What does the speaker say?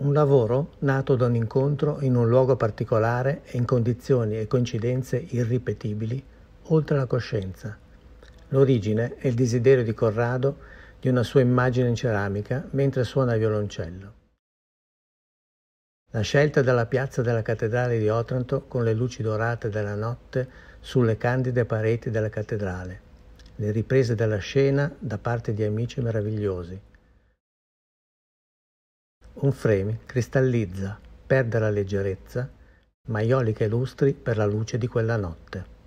Un lavoro nato da un incontro in un luogo particolare e in condizioni e coincidenze irripetibili, oltre la coscienza. L'origine è il desiderio di Corrado di una sua immagine in ceramica mentre suona il violoncello. La scelta della piazza della cattedrale di Otranto con le luci dorate della notte sulle candide pareti della cattedrale, le riprese della scena da parte di amici meravigliosi, un frame cristallizza, perde la leggerezza, maioliche lustri per la luce di quella notte.